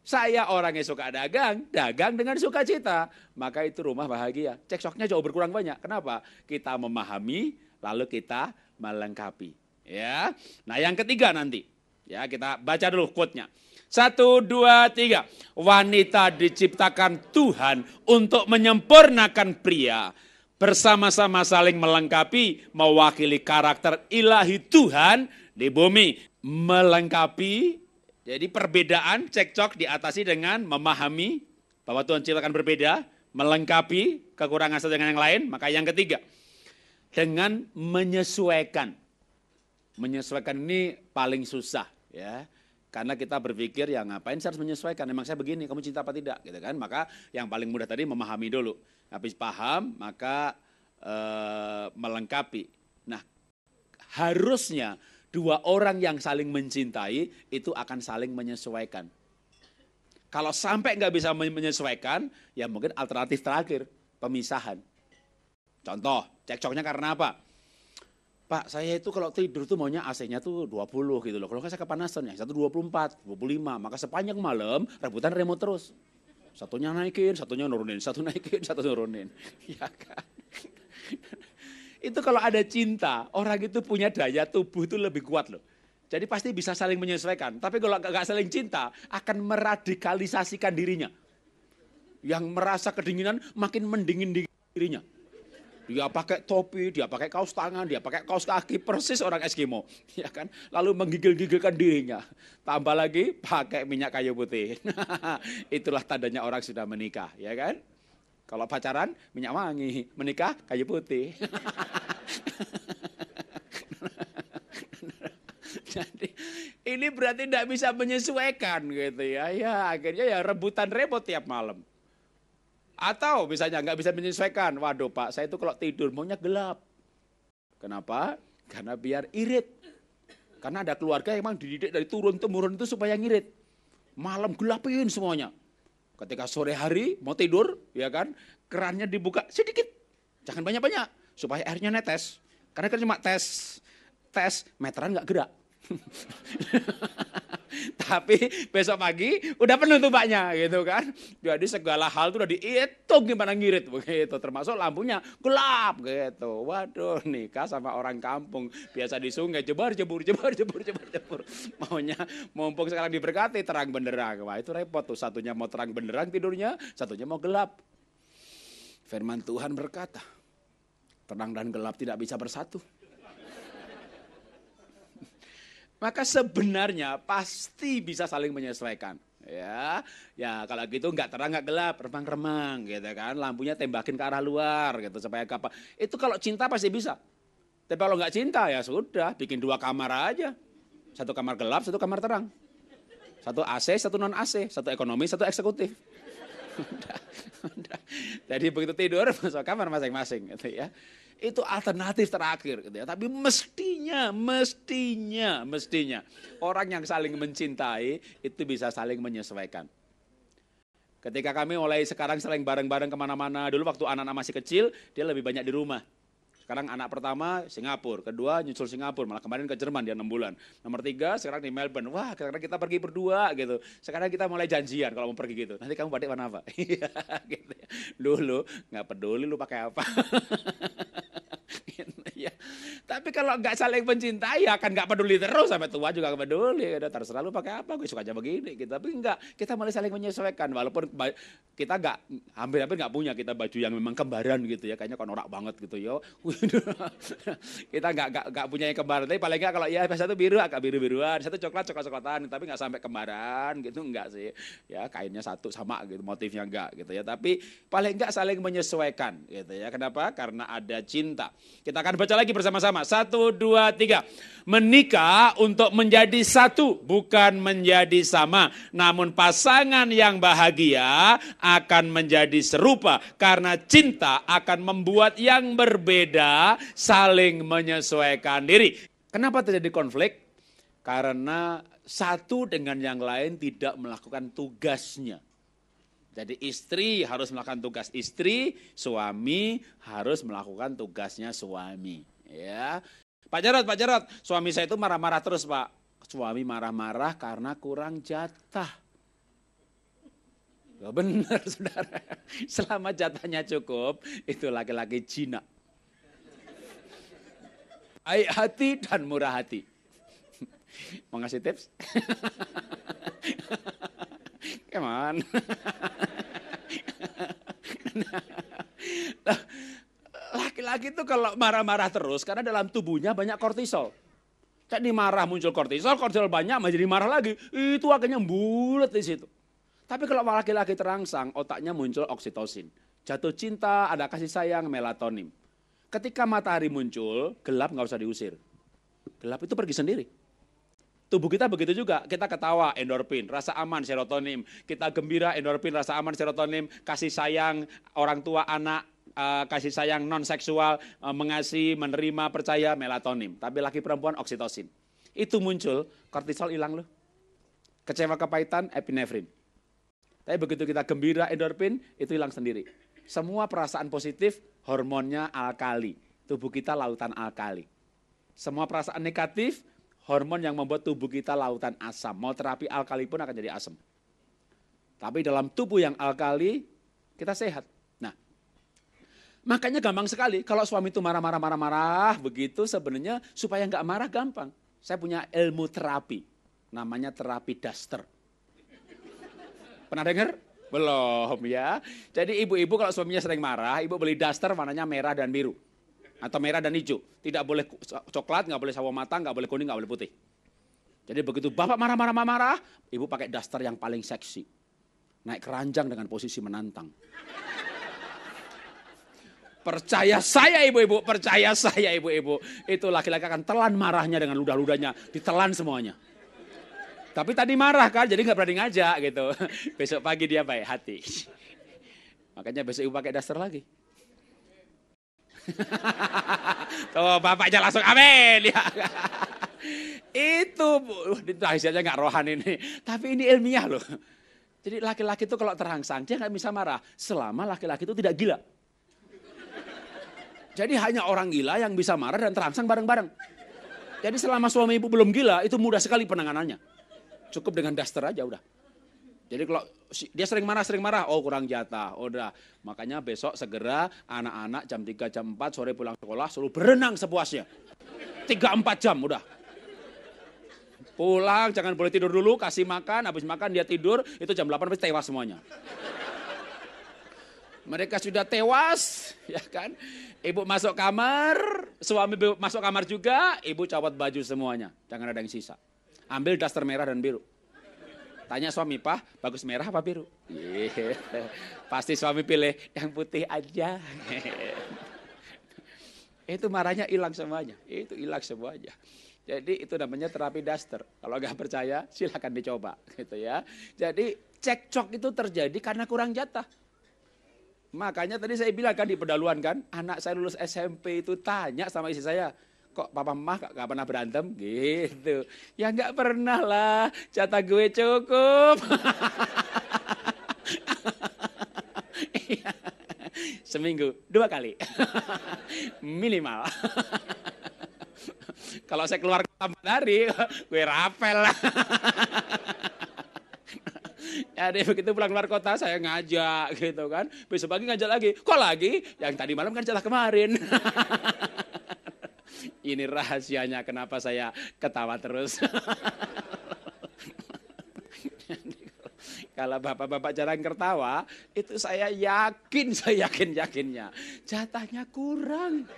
Saya orang yang suka dagang, dagang dengan sukacita. Maka itu rumah bahagia. Cekcoknya jauh berkurang banyak. Kenapa? Kita memahami, lalu kita melengkapi. Ya. Nah yang ketiga nanti. Ya kita baca dulu quote-nya. Satu, dua, tiga. Wanita diciptakan Tuhan untuk menyempurnakan pria. Bersama-sama saling melengkapi, mewakili karakter ilahi Tuhan di bumi. Melengkapi, jadi perbedaan cekcok diatasi dengan memahami bahwa Tuhan ciptakan berbeda, melengkapi kekurangan satu dengan yang lain. Maka yang ketiga, dengan menyesuaikan. Menyesuaikan ini paling susah ya karena kita berpikir ya ngapain saya harus menyesuaikan, Emang saya begini, kamu cinta apa tidak gitu kan. Maka yang paling mudah tadi memahami dulu. Habis paham maka e, melengkapi. Nah harusnya dua orang yang saling mencintai itu akan saling menyesuaikan. Kalau sampai nggak bisa menyesuaikan, ya mungkin alternatif terakhir, pemisahan. Contoh, cekcoknya karena apa? Pak, saya itu kalau tidur tuh maunya AC-nya tuh 20 gitu loh. Kalau saya kepanasan ya, satu 24, 25. Maka sepanjang malam rebutan remote terus. Satunya naikin, satunya nurunin, satu naikin, satu nurunin. Ya kan? itu kalau ada cinta, orang itu punya daya tubuh itu lebih kuat loh. Jadi pasti bisa saling menyesuaikan. Tapi kalau nggak saling cinta, akan meradikalisasikan dirinya. Yang merasa kedinginan makin mendingin dirinya. Dia pakai topi, dia pakai kaos tangan, dia pakai kaos kaki, persis orang Eskimo. Ya kan? Lalu menggigil-gigilkan dirinya. Tambah lagi pakai minyak kayu putih. Itulah tandanya orang sudah menikah, ya kan? Kalau pacaran minyak wangi, menikah kayu putih. Jadi ini berarti tidak bisa menyesuaikan gitu ya. Ya akhirnya ya rebutan repot tiap malam. Atau misalnya nggak bisa menyesuaikan. Waduh Pak, saya itu kalau tidur maunya gelap. Kenapa? Karena biar irit. Karena ada keluarga yang memang dididik dari turun-temurun itu supaya ngirit. Malam gelapin semuanya. Ketika sore hari mau tidur, ya kan, kerannya dibuka sedikit. Jangan banyak-banyak, supaya airnya netes. Karena kan cuma tes, tes meteran nggak gerak. Tapi besok pagi udah penuh tuh gitu kan. Jadi segala hal tuh udah dihitung gimana ngirit begitu. Termasuk lampunya gelap gitu. Waduh nikah sama orang kampung. Biasa di sungai jebar jebur jebar jebur jebur jebur. Maunya mumpung sekarang diberkati terang benderang. Wah itu repot tuh. Satunya mau terang benderang tidurnya. Satunya mau gelap. Firman Tuhan berkata. Terang dan gelap tidak bisa bersatu maka sebenarnya pasti bisa saling menyesuaikan. Ya, ya kalau gitu nggak terang nggak gelap, remang-remang gitu kan. Lampunya tembakin ke arah luar gitu supaya kapal. Itu kalau cinta pasti bisa. Tapi kalau nggak cinta ya sudah, bikin dua kamar aja. Satu kamar gelap, satu kamar terang. Satu AC, satu non AC, satu ekonomi, satu eksekutif. Jadi begitu tidur masuk kamar masing-masing gitu ya. Itu alternatif terakhir gitu ya. Tapi mestinya, mestinya, mestinya orang yang saling mencintai itu bisa saling menyesuaikan. Ketika kami mulai sekarang saling bareng-bareng kemana-mana, dulu waktu anak-anak masih kecil, dia lebih banyak di rumah. Sekarang anak pertama Singapura, kedua nyusul Singapura, malah kemarin ke Jerman dia enam bulan. Nomor tiga sekarang di Melbourne. Wah, karena kita pergi berdua gitu. Sekarang kita mulai janjian kalau mau pergi gitu. Nanti kamu pakai warna apa? Iya, gitu. Ya. Dulu nggak peduli lu pakai apa. Gitu ya. Tapi kalau nggak saling mencintai ya akan nggak peduli terus sampai tua juga nggak peduli. Udah terus selalu pakai apa? Gue suka aja begini. Gitu. Tapi nggak, kita mulai saling menyesuaikan. Walaupun kita nggak hampir-hampir nggak punya kita baju yang memang kembaran gitu ya. Kayaknya kan norak banget gitu ya. kita nggak nggak nggak punya yang kembaran tapi paling nggak kalau ya satu biru agak biru biruan satu coklat coklat coklatan tapi nggak sampai kembaran gitu nggak sih ya kainnya satu sama gitu motifnya nggak gitu ya tapi paling nggak saling menyesuaikan gitu ya kenapa karena ada cinta kita akan baca lagi bersama-sama satu dua tiga menikah untuk menjadi satu bukan menjadi sama namun pasangan yang bahagia akan menjadi serupa karena cinta akan membuat yang berbeda saling menyesuaikan diri. Kenapa terjadi konflik? Karena satu dengan yang lain tidak melakukan tugasnya. Jadi istri harus melakukan tugas istri, suami harus melakukan tugasnya suami. Ya, Pak Jarot, Pak Jarot, suami saya itu marah-marah terus Pak. Suami marah-marah karena kurang jatah. Benar, saudara. Selama jatahnya cukup, itu laki-laki jinak baik hati dan murah hati. Mau ngasih tips? Come on. Laki-laki itu kalau marah-marah terus karena dalam tubuhnya banyak kortisol. Jadi marah muncul kortisol, kortisol banyak menjadi marah lagi. Itu akhirnya bulat di situ. Tapi kalau laki-laki terangsang, otaknya muncul oksitosin. Jatuh cinta, ada kasih sayang, melatonin. Ketika matahari muncul, gelap nggak usah diusir. Gelap itu pergi sendiri. Tubuh kita begitu juga, kita ketawa, endorfin, rasa aman, serotonin. Kita gembira, endorfin, rasa aman, serotonin. Kasih sayang, orang tua, anak, uh, kasih sayang non seksual, uh, eh, mengasihi, menerima, percaya, melatonin. Tapi laki perempuan oksitosin. Itu muncul, kortisol hilang loh. Kecewa kepahitan, epinefrin. Tapi begitu kita gembira, endorfin, itu hilang sendiri. Semua perasaan positif hormonnya alkali. Tubuh kita lautan alkali. Semua perasaan negatif hormon yang membuat tubuh kita lautan asam. Mau terapi alkali pun akan jadi asam. Tapi dalam tubuh yang alkali kita sehat. Nah, makanya gampang sekali kalau suami itu marah-marah marah-marah begitu sebenarnya supaya nggak marah gampang. Saya punya ilmu terapi, namanya terapi daster. Pernah dengar? Belum ya. Jadi ibu-ibu kalau suaminya sering marah, ibu beli daster warnanya merah dan biru. Atau merah dan hijau. Tidak boleh coklat, nggak boleh sawo matang, nggak boleh kuning, nggak boleh putih. Jadi begitu bapak marah-marah-marah, ibu pakai daster yang paling seksi. Naik keranjang dengan posisi menantang. Percaya saya ibu-ibu, percaya saya ibu-ibu. Itu laki-laki akan telan marahnya dengan ludah-ludahnya, ditelan semuanya. Tapi tadi marah kan, jadi nggak berani ngajak gitu. Besok pagi dia baik hati. Makanya besok ibu pakai daster lagi. Tuh bapaknya langsung amin. Ya. itu itu hasilnya nggak rohan ini, tapi ini ilmiah loh. Jadi laki-laki itu kalau terangsang dia nggak bisa marah selama laki-laki itu tidak gila. Jadi hanya orang gila yang bisa marah dan terangsang bareng-bareng. Jadi selama suami ibu belum gila itu mudah sekali penanganannya. Cukup dengan daster aja udah. Jadi kalau dia sering marah, sering marah, oh kurang jatah, oh udah. Makanya besok segera anak-anak jam 3, jam 4 sore pulang sekolah selalu berenang sepuasnya. 3-4 jam udah. Pulang, jangan boleh tidur dulu, kasih makan, habis makan dia tidur, itu jam 8 pasti tewas semuanya. Mereka sudah tewas, ya kan? Ibu masuk kamar, suami masuk kamar juga, ibu cawat baju semuanya. Jangan ada yang sisa. Ambil daster merah dan biru. Tanya suami, Pak, bagus merah apa biru? Yeah. Pasti suami pilih yang putih aja. itu marahnya hilang semuanya. Itu hilang semuanya. Jadi itu namanya terapi daster. Kalau nggak percaya silahkan dicoba gitu ya. Jadi cekcok itu terjadi karena kurang jatah. Makanya tadi saya bilang kan di pedaluan kan, anak saya lulus SMP itu tanya sama istri saya, kok papa mah gak, pernah berantem gitu ya nggak pernah lah jatah gue cukup seminggu dua kali minimal kalau saya keluar kamar hari gue rapel lah ya deh begitu pulang luar kota saya ngajak gitu kan besok pagi ngajak lagi kok lagi yang tadi malam kan jatah kemarin ini rahasianya kenapa saya ketawa terus. Kalau bapak-bapak jarang tertawa, itu saya yakin, saya yakin-yakinnya. Jatahnya kurang.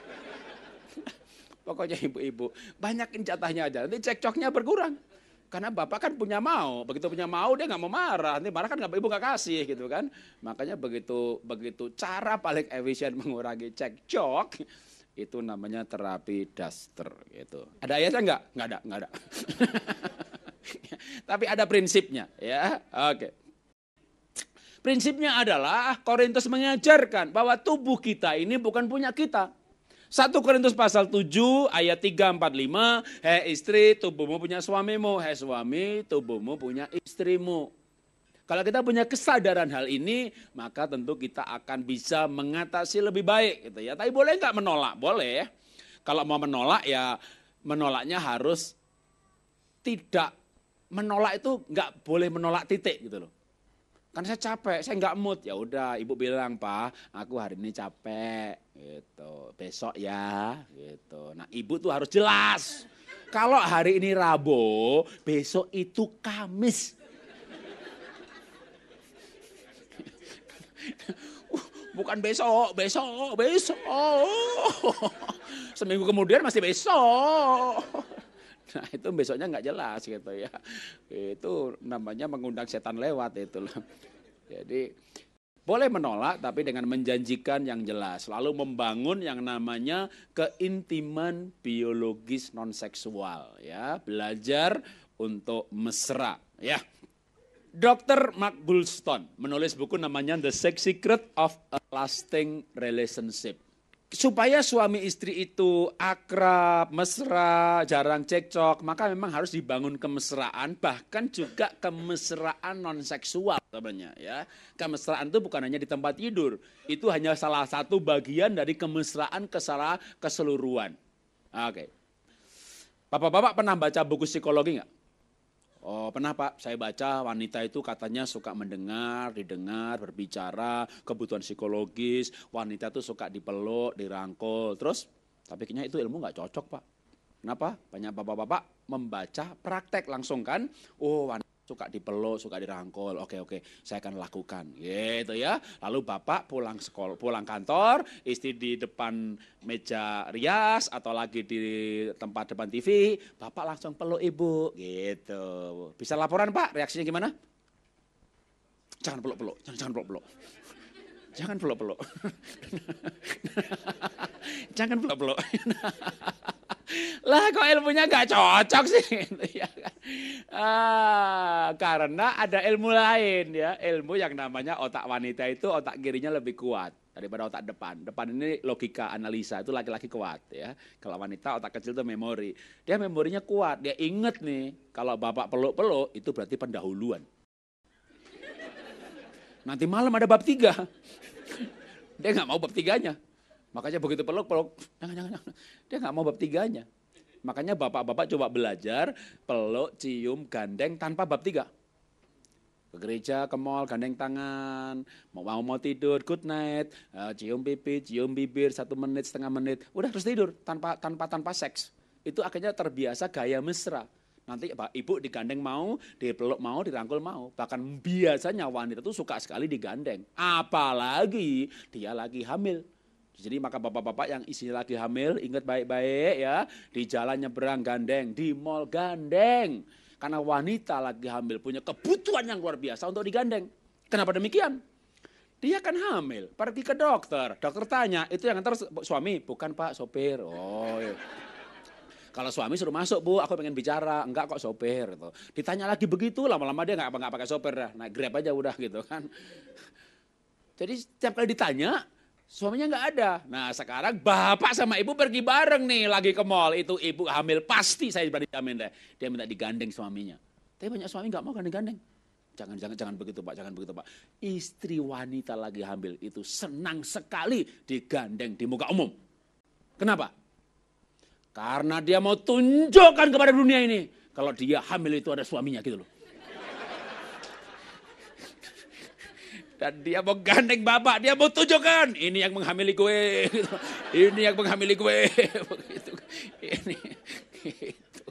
Pokoknya ibu-ibu, banyakin jatahnya aja. Nanti cekcoknya berkurang. Karena bapak kan punya mau, begitu punya mau dia nggak mau marah, nanti marah kan nggak ibu nggak kasih gitu kan. Makanya begitu begitu cara paling efisien mengurangi cekcok itu namanya terapi daster gitu. Ada ayatnya enggak? Enggak ada, enggak ada. Tapi ada prinsipnya ya. Oke. Prinsipnya adalah Korintus mengajarkan bahwa tubuh kita ini bukan punya kita. 1 Korintus pasal 7 ayat 3 4 5, "Hei istri, tubuhmu punya suamimu, hei suami, tubuhmu punya istrimu." Kalau kita punya kesadaran hal ini, maka tentu kita akan bisa mengatasi lebih baik gitu ya. Tapi boleh nggak menolak? Boleh. Ya. Kalau mau menolak ya menolaknya harus tidak menolak itu nggak boleh menolak titik gitu loh. Kan saya capek, saya nggak mood. Ya udah, ibu bilang pak, aku hari ini capek, gitu. Besok ya, gitu. Nah ibu tuh harus jelas. Kalau hari ini Rabu, besok itu Kamis. Bukan besok, besok, besok. Seminggu kemudian masih besok. Nah itu besoknya nggak jelas gitu ya. Itu namanya mengundang setan lewat itu loh. Jadi boleh menolak tapi dengan menjanjikan yang jelas. Lalu membangun yang namanya keintiman biologis non seksual ya. Belajar untuk mesra ya. Dr. Mark Gulston menulis buku namanya The Sex Secret of a Lasting Relationship. Supaya suami istri itu akrab, mesra, jarang cekcok, maka memang harus dibangun kemesraan, bahkan juga kemesraan non seksual ya. Kemesraan itu bukan hanya di tempat tidur, itu hanya salah satu bagian dari kemesraan keseluruhan. Oke. Okay. Bapak-bapak pernah baca buku psikologi nggak? Oh, pernah Pak, saya baca wanita itu katanya suka mendengar, didengar, berbicara, kebutuhan psikologis, wanita itu suka dipeluk, dirangkul. Terus, tapi kayaknya itu ilmu nggak cocok Pak. Kenapa? Banyak bapak-bapak membaca praktek langsung kan. Oh, wanita suka dipeluk, suka dirangkul. Oke, oke, saya akan lakukan. Gitu ya. Lalu Bapak pulang sekolah, pulang kantor, istri di depan meja rias atau lagi di tempat depan TV, Bapak langsung peluk Ibu gitu. Bisa laporan, Pak? Reaksinya gimana? Jangan peluk-peluk, jangan jangan peluk-peluk. Jangan peluk-peluk. jangan peluk-peluk. lah kok ilmunya nggak cocok sih gitu, ya kan? ah, karena ada ilmu lain ya, ilmu yang namanya otak wanita itu otak kirinya lebih kuat daripada otak depan. Depan ini logika analisa itu laki-laki kuat ya. Kalau wanita otak kecil itu memori. Dia memorinya kuat, dia inget nih kalau bapak peluk-peluk itu berarti pendahuluan. Nanti malam ada bab tiga. Dia nggak mau bab tiganya. Makanya begitu peluk, peluk, jangan, jangan, jangan. Dia nggak mau bab tiganya. Makanya bapak-bapak coba belajar peluk, cium, gandeng tanpa bab tiga. Ke gereja, ke mall, gandeng tangan, mau mau, mau tidur, good night, eh, cium pipi, cium bibir, satu menit, setengah menit, udah terus tidur tanpa tanpa tanpa seks. Itu akhirnya terbiasa gaya mesra. Nanti Pak Ibu digandeng mau, dipeluk mau, dirangkul mau. Bahkan biasanya wanita itu suka sekali digandeng. Apalagi dia lagi hamil. Jadi maka bapak-bapak yang isinya lagi hamil, ingat baik-baik ya, di jalan nyebrang gandeng, di mall gandeng. Karena wanita lagi hamil punya kebutuhan yang luar biasa untuk digandeng. Kenapa demikian? Dia kan hamil, pergi ke dokter. Dokter tanya, itu yang antar suami, bukan pak, sopir. Oh, iya. Kalau suami suruh masuk bu, aku pengen bicara, enggak kok sopir. Gitu. Ditanya lagi begitu, lama-lama dia nggak apa nggak pakai sopir dah, naik grab aja udah gitu kan. Jadi setiap kali ditanya, Suaminya nggak ada. Nah sekarang bapak sama ibu pergi bareng nih lagi ke mall. Itu ibu hamil pasti saya berani jamin deh. Dia minta digandeng suaminya. Tapi banyak suami nggak mau gandeng-gandeng. Jangan, jangan, jangan begitu pak, jangan begitu pak. Istri wanita lagi hamil itu senang sekali digandeng di muka umum. Kenapa? Karena dia mau tunjukkan kepada dunia ini. Kalau dia hamil itu ada suaminya gitu loh. Dan dia mau gandeng bapak, dia mau tunjukkan. Ini yang menghamili gue. Gitu. Ini yang menghamili gue. Begitu. Ini. Gitu.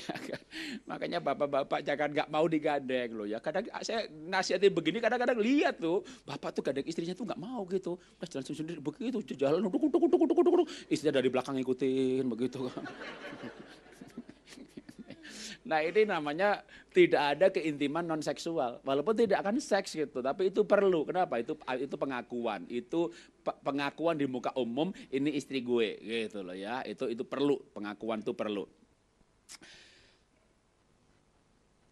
Ya kan? Makanya bapak-bapak jangan nggak mau digandeng loh ya. Kadang saya nasihatin begini, kadang-kadang lihat tuh. Bapak tuh gandeng istrinya tuh nggak mau gitu. Udah jalan sendiri begitu, jalan. Istrinya dari belakang ngikutin begitu Nah ini namanya tidak ada keintiman non seksual. Walaupun tidak akan seks gitu, tapi itu perlu. Kenapa? Itu ah, itu pengakuan, itu pengakuan di muka umum. Ini istri gue gitu loh ya. Itu itu perlu pengakuan itu perlu.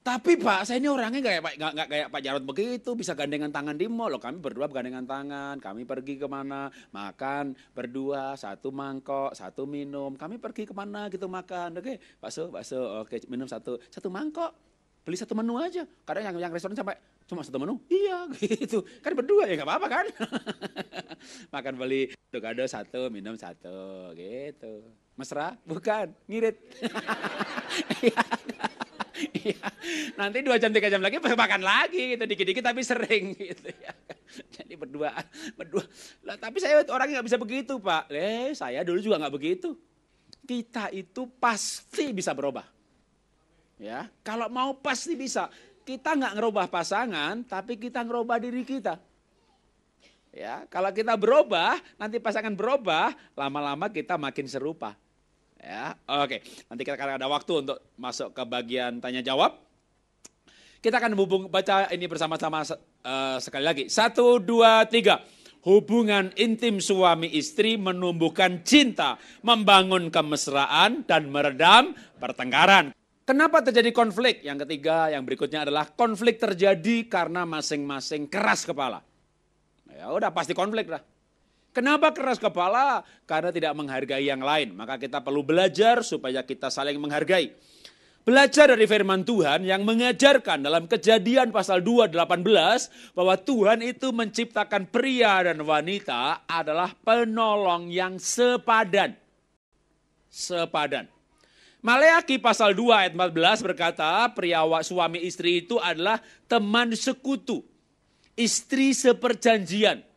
Tapi Pak, saya ini orangnya nggak kayak Pak, kayak Pak Jarod begitu, bisa gandengan tangan di mall loh. Kami berdua gandengan tangan, kami pergi kemana, makan berdua, satu mangkok, satu minum. Kami pergi kemana gitu makan, oke, bakso, bakso, oke, minum satu, satu mangkok. Beli satu menu aja. Kadang yang, yang restoran sampai cuma satu menu. Iya, gitu. Kan berdua ya nggak apa-apa kan? makan beli kado satu, minum satu, gitu. Mesra? Bukan, ngirit. Iya. Iya. Nanti dua jam tiga jam lagi makan lagi gitu dikit-dikit tapi sering gitu ya. Jadi berdua berdua. Lah, tapi saya orang nggak bisa begitu pak. Eh saya dulu juga nggak begitu. Kita itu pasti bisa berubah. Ya kalau mau pasti bisa. Kita nggak ngerubah pasangan tapi kita ngerubah diri kita. Ya, kalau kita berubah, nanti pasangan berubah, lama-lama kita makin serupa. Ya, oke. Nanti kita akan ada waktu untuk masuk ke bagian tanya jawab. Kita akan hubung baca ini bersama-sama uh, sekali lagi. Satu, dua, tiga. Hubungan intim suami istri menumbuhkan cinta, membangun kemesraan dan meredam pertengkaran. Kenapa terjadi konflik? Yang ketiga, yang berikutnya adalah konflik terjadi karena masing-masing keras kepala. Ya udah pasti konflik lah. Kenapa keras kepala? Karena tidak menghargai yang lain. Maka kita perlu belajar supaya kita saling menghargai. Belajar dari firman Tuhan yang mengajarkan dalam kejadian pasal 2.18 bahwa Tuhan itu menciptakan pria dan wanita adalah penolong yang sepadan. Sepadan. Maleaki pasal 2 ayat 14 berkata pria suami istri itu adalah teman sekutu. Istri seperjanjian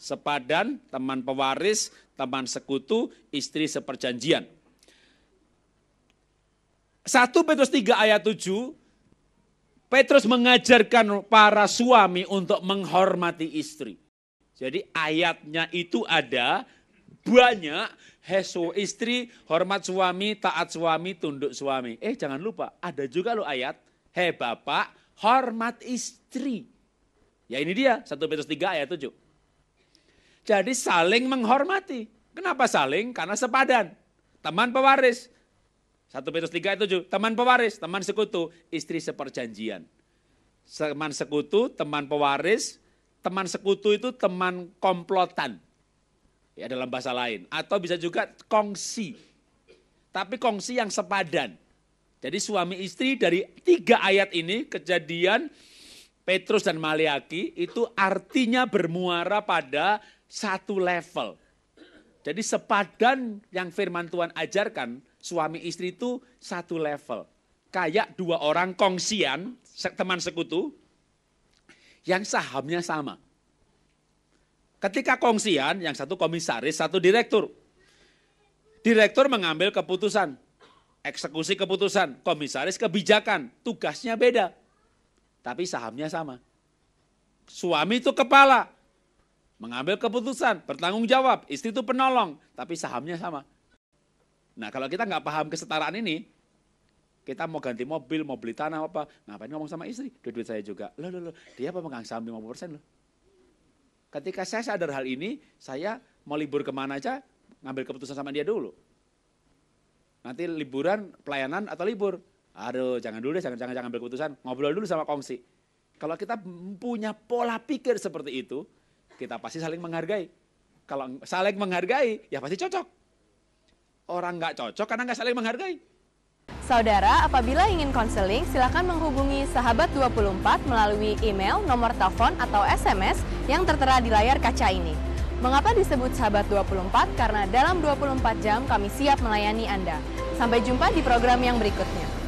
sepadan, teman pewaris, teman sekutu, istri seperjanjian. 1 Petrus 3 ayat 7, Petrus mengajarkan para suami untuk menghormati istri. Jadi ayatnya itu ada banyak heso istri, hormat suami, taat suami, tunduk suami. Eh jangan lupa ada juga lo ayat, he bapak, hormat istri. Ya ini dia 1 Petrus 3 ayat 7. Jadi saling menghormati. Kenapa saling? Karena sepadan. Teman pewaris. 1 Petrus 3 ayat 7, teman pewaris, teman sekutu, istri seperjanjian. Teman sekutu, teman pewaris, teman sekutu itu teman komplotan. Ya dalam bahasa lain. Atau bisa juga kongsi. Tapi kongsi yang sepadan. Jadi suami istri dari tiga ayat ini, kejadian Petrus dan Maliaki itu artinya bermuara pada satu level. Jadi sepadan yang firman Tuhan ajarkan, suami istri itu satu level. Kayak dua orang kongsian, teman sekutu, yang sahamnya sama. Ketika kongsian, yang satu komisaris, satu direktur. Direktur mengambil keputusan, eksekusi keputusan, komisaris kebijakan, tugasnya beda. Tapi sahamnya sama. Suami itu kepala, Mengambil keputusan, bertanggung jawab, istri itu penolong, tapi sahamnya sama. Nah kalau kita nggak paham kesetaraan ini, kita mau ganti mobil, mau beli tanah apa, ngapain ngomong sama istri, duit-duit saya juga. Loh, loh, loh, dia pemegang saham 50% loh. Ketika saya sadar hal ini, saya mau libur kemana aja, ngambil keputusan sama dia dulu. Nanti liburan, pelayanan atau libur. Aduh, jangan dulu deh, jangan, jangan, jangan ambil keputusan. Ngobrol dulu sama kongsi. Kalau kita punya pola pikir seperti itu, kita pasti saling menghargai. Kalau saling menghargai, ya pasti cocok. Orang nggak cocok karena nggak saling menghargai. Saudara, apabila ingin konseling, silakan menghubungi Sahabat 24 melalui email, nomor telepon, atau SMS yang tertera di layar kaca ini. Mengapa disebut Sahabat 24? Karena dalam 24 jam kami siap melayani Anda. Sampai jumpa di program yang berikutnya.